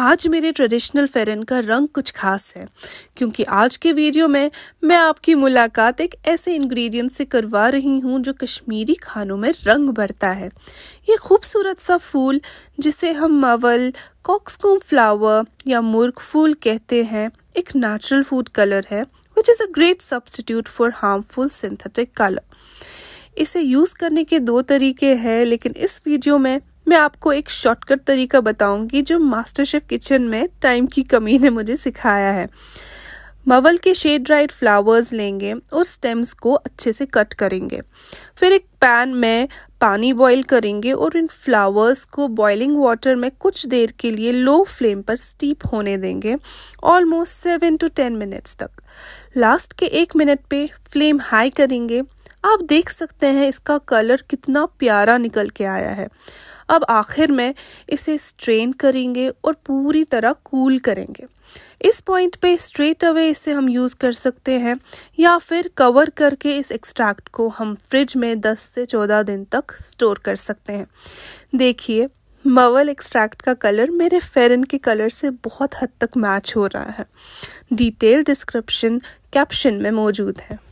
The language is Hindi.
आज मेरे ट्रेडिशनल फेरन का रंग कुछ खास है क्योंकि आज के वीडियो में मैं आपकी मुलाकात एक ऐसे इंग्रेडिएंट से करवा रही हूँ जो कश्मीरी खानों में रंग भरता है ये खूबसूरत सा फूल जिसे हम मवल कॉक्सकोम फ्लावर या मुर्ग फूल कहते हैं एक नेचुरल फूड कलर है which is a great substitute for harmful synthetic colour इसे यूज़ करने के दो तरीके हैं लेकिन इस वीडियो में मैं आपको एक शॉर्टकट तरीका बताऊंगी जो मास्टर शेफ किचन में टाइम की कमी ने मुझे सिखाया है मवल के शेड ड्राइड फ्लावर्स लेंगे और स्टेम्स को अच्छे से कट करेंगे फिर एक पैन में पानी बॉईल करेंगे और इन फ्लावर्स को बॉइलिंग वाटर में कुछ देर के लिए लो फ्लेम पर स्टीप होने देंगे almost seven to ten minutes तक लास्ट के एक मिनट पे फ्लेम हाई करेंगे आप देख सकते हैं इसका कलर कितना प्यारा निकल के आया है अब आखिर में इसे स्ट्रेन करेंगे और पूरी तरह कूल करेंगे इस पॉइंट पे स्ट्रेट अवे इसे हम यूज़ कर सकते हैं या फिर कवर करके इस एक्सट्रैक्ट को हम फ्रिज में 10 से 14 दिन तक स्टोर कर सकते हैं देखिए मवल एक्सट्रैक्ट का कलर मेरे फेरन के कलर से बहुत हद तक मैच हो रहा है डिटेल डिस्क्रिप्शन कैप्शन में मौजूद है